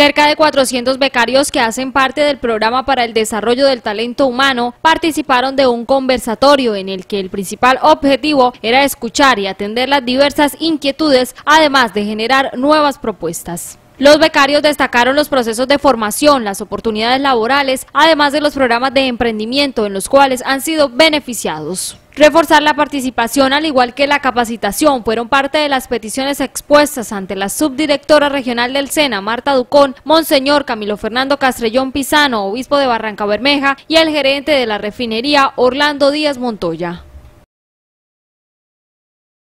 Cerca de 400 becarios que hacen parte del programa para el desarrollo del talento humano participaron de un conversatorio en el que el principal objetivo era escuchar y atender las diversas inquietudes, además de generar nuevas propuestas. Los becarios destacaron los procesos de formación, las oportunidades laborales, además de los programas de emprendimiento en los cuales han sido beneficiados. Reforzar la participación al igual que la capacitación fueron parte de las peticiones expuestas ante la subdirectora regional del SENA, Marta Ducón, Monseñor Camilo Fernando Castrellón Pizano, obispo de Barranca Bermeja, y el gerente de la refinería, Orlando Díaz Montoya.